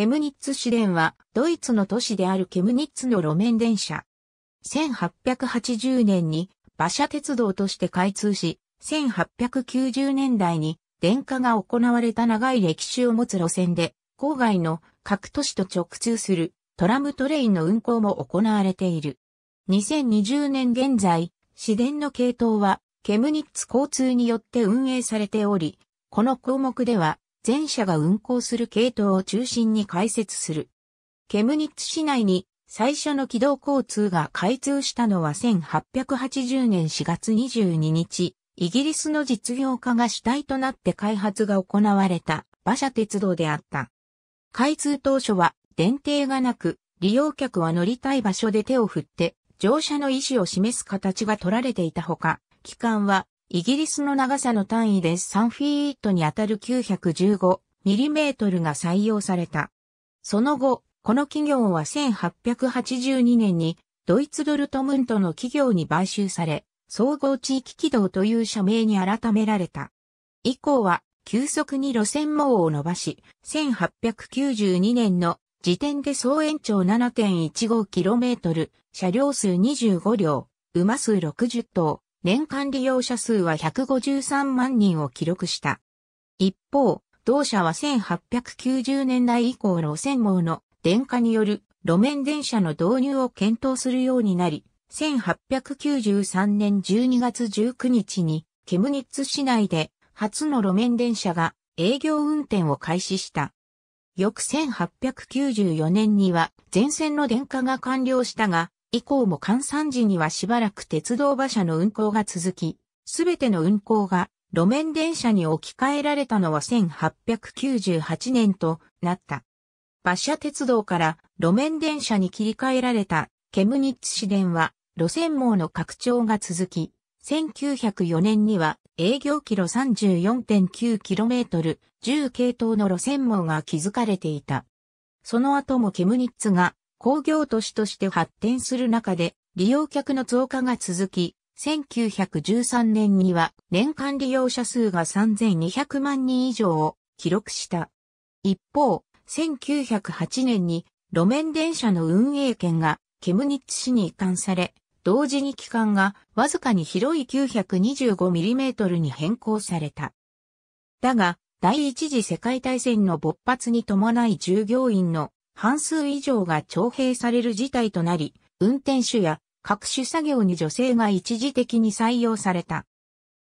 ケムニッツ市電は、ドイツの都市であるケムニッツの路面電車。1880年に馬車鉄道として開通し、1890年代に電化が行われた長い歴史を持つ路線で、郊外の各都市と直通するトラムトレインの運行も行われている。2020年現在、市電の系統は、ケムニッツ交通によって運営されており、この項目では、全社が運行する系統を中心に開設する。ケムニッツ市内に最初の軌道交通が開通したのは1880年4月22日、イギリスの実業家が主体となって開発が行われた馬車鉄道であった。開通当初は電停がなく、利用客は乗りたい場所で手を振って乗車の意思を示す形が取られていたほか、期間はイギリスの長さの単位で3フィートにあたる9 1 5トルが採用された。その後、この企業は1882年にドイツドルトムントの企業に買収され、総合地域軌道という社名に改められた。以降は急速に路線網を伸ばし、1892年の時点で総延長 7.15km、車両数25両、馬数60頭、年間利用者数は153万人を記録した。一方、同社は1890年代以降路線網の電化による路面電車の導入を検討するようになり、1893年12月19日にケムニッツ市内で初の路面電車が営業運転を開始した。翌1894年には全線の電化が完了したが、以降も関山時にはしばらく鉄道馬車の運行が続き、すべての運行が路面電車に置き換えられたのは1898年となった。馬車鉄道から路面電車に切り替えられたケムニッツ市電は路線網の拡張が続き、1904年には営業キロ 34.9km10 系統の路線網が築かれていた。その後もケムニッツが工業都市として発展する中で利用客の増加が続き、1913年には年間利用者数が3200万人以上を記録した。一方、1908年に路面電車の運営権がケムニッツ市に移管され、同時に期間がわずかに広い 925mm に変更された。だが、第一次世界大戦の勃発に伴い従業員の半数以上が徴兵される事態となり、運転手や各種作業に女性が一時的に採用された。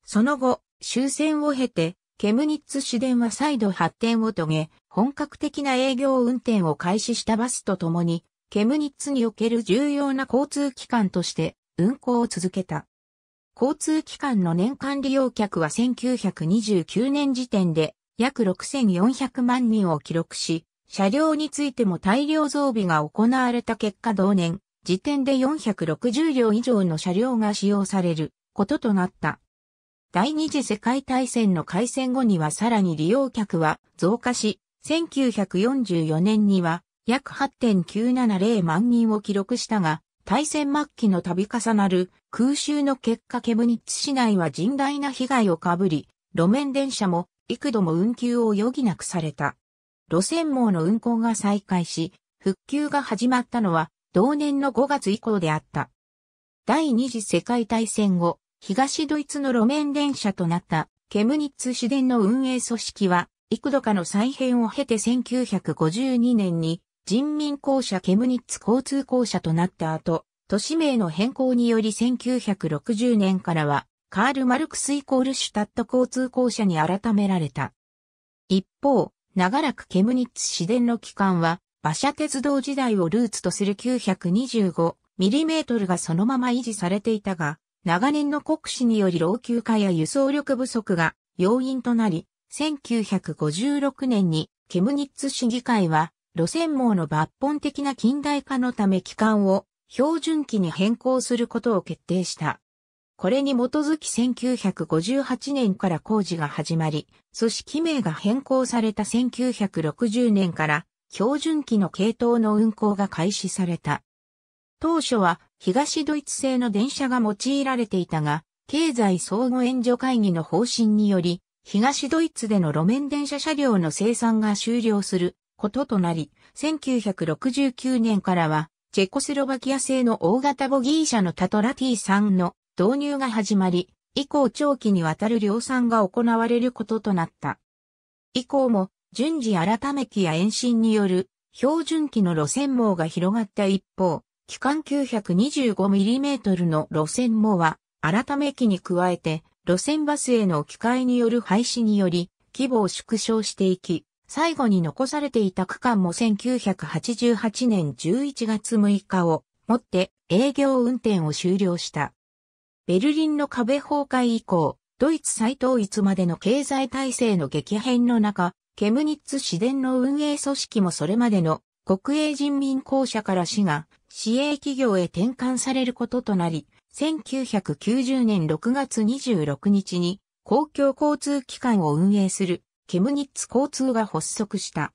その後、終戦を経て、ケムニッツ市電は再度発展を遂げ、本格的な営業運転を開始したバスとともに、ケムニッツにおける重要な交通機関として運行を続けた。交通機関の年間利用客は1929年時点で約6400万人を記録し、車両についても大量増備が行われた結果同年、時点で460両以上の車両が使用されることとなった。第二次世界大戦の開戦後にはさらに利用客は増加し、1944年には約8.970万人を記録したが、大戦末期の度重なる空襲の結果ケムニッツ市内は甚大な被害をかぶり、路面電車も幾度も運休を余儀なくされた。路線網の運行が再開し、復旧が始まったのは同年の5月以降であった。第二次世界大戦後、東ドイツの路面電車となったケムニッツ市電の運営組織は、幾度かの再編を経て1952年に人民公社ケムニッツ交通公社となった後、都市名の変更により1960年からは、カール・マルクスイコールシュタット交通公社に改められた。一方、長らくケムニッツ市電の機関は、馬車鉄道時代をルーツとする 925mm がそのまま維持されていたが、長年の国史により老朽化や輸送力不足が要因となり、1956年にケムニッツ市議会は、路線網の抜本的な近代化のため機関を標準機に変更することを決定した。これに基づき1958年から工事が始まり、組織名が変更された1960年から標準機の系統の運行が開始された。当初は東ドイツ製の電車が用いられていたが、経済相互援助会議の方針により、東ドイツでの路面電車車両の生産が終了することとなり、1969年からは、チェコスロバキア製の大型ボギー車のタトラ T3 の導入が始まり、以降長期にわたる量産が行われることとなった。以降も、順次改め機や延伸による標準機の路線網が広がった一方、機関 925mm の路線網は、改め機に加えて、路線バスへの機械による廃止により、規模を縮小していき、最後に残されていた区間も1988年11月6日をもって営業運転を終了した。ベルリンの壁崩壊以降、ドイツ再統一までの経済体制の激変の中、ケムニッツ市電の運営組織もそれまでの国営人民公社から市が市営企業へ転換されることとなり、1990年6月26日に公共交通機関を運営するケムニッツ交通が発足した。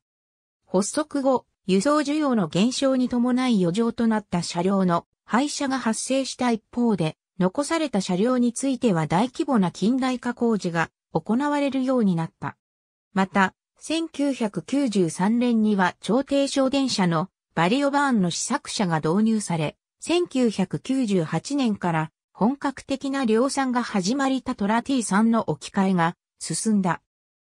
発足後、輸送需要の減少に伴い余剰となった車両の廃車が発生した一方で、残された車両については大規模な近代化工事が行われるようになった。また、1993年には超低省電車のバリオバーンの試作車が導入され、1998年から本格的な量産が始まりタトラ T3 の置き換えが進んだ。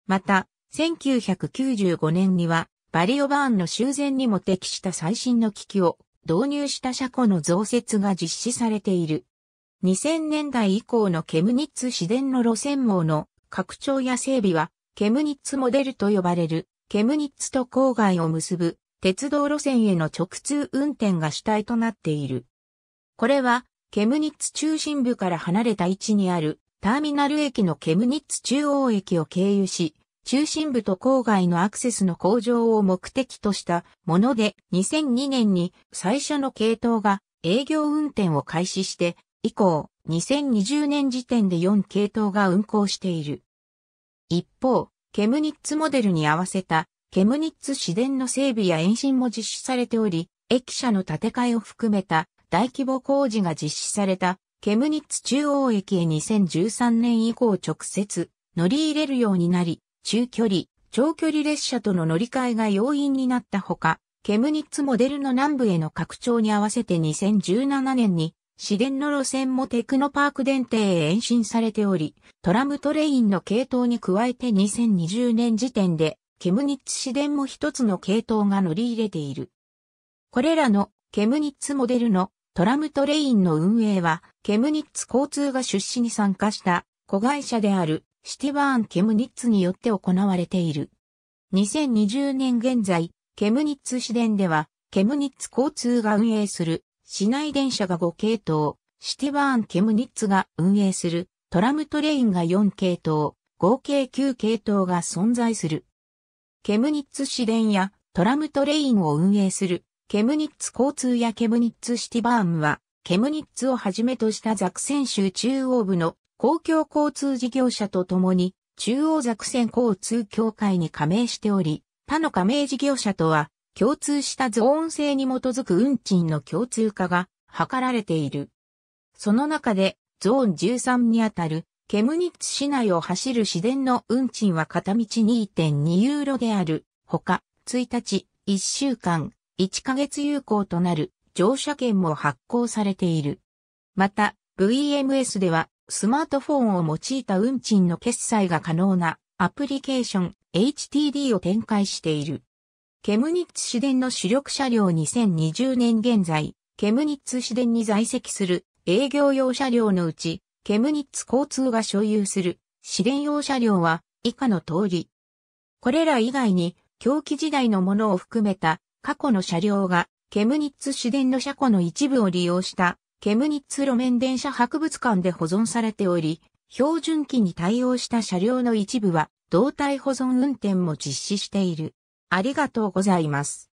また、1995年にはバリオバーンの修繕にも適した最新の機器を導入した車庫の増設が実施されている。2000年代以降のケムニッツ市電の路線網の拡張や整備は、ケムニッツモデルと呼ばれる、ケムニッツと郊外を結ぶ鉄道路線への直通運転が主体となっている。これは、ケムニッツ中心部から離れた位置にあるターミナル駅のケムニッツ中央駅を経由し、中心部と郊外のアクセスの向上を目的としたもので、2002年に最初の系統が営業運転を開始して、以降、2020年時点で4系統が運行している。一方、ケムニッツモデルに合わせた、ケムニッツ市電の整備や延伸も実施されており、駅舎の建て替えを含めた大規模工事が実施された、ケムニッツ中央駅へ2013年以降直接乗り入れるようになり、中距離、長距離列車との乗り換えが要因になったほか、ケムニッツモデルの南部への拡張に合わせて2017年に市電の路線もテクノパーク電停へ延伸されており、トラムトレインの系統に加えて2020年時点で、ケムニッツ市電も一つの系統が乗り入れている。これらのケムニッツモデルのトラムトレインの運営は、ケムニッツ交通が出資に参加した子会社であるシティバーン・ケムニッツによって行われている。2020年現在、ケムニッツ市電では、ケムニッツ交通が運営する市内電車が5系統、シティバーン・ケムニッツが運営するトラムトレインが4系統、合計9系統が存在する。ケムニッツ市電やトラムトレインを運営するケムニッツ交通やケムニッツシティバーンはケムニッツをはじめとしたザクセン州中央部の公共交通事業者とともに中央ザクセン交通協会に加盟しており、他の加盟事業者とは共通したゾーン性に基づく運賃の共通化が図られている。その中で、ゾーン13にあたる、ケムニッツ市内を走る市電の運賃は片道2.2ユーロである。ほか、1日、1週間、1ヶ月有効となる乗車券も発行されている。また、VMS では、スマートフォンを用いた運賃の決済が可能なアプリケーション HTD を展開している。ケムニッツ市電の主力車両2020年現在、ケムニッツ市電に在籍する営業用車両のうち、ケムニッツ交通が所有する市電用車両は以下の通り。これら以外に、狂気時代のものを含めた過去の車両が、ケムニッツ市電の車庫の一部を利用したケムニッツ路面電車博物館で保存されており、標準機に対応した車両の一部は、動態保存運転も実施している。ありがとうございます。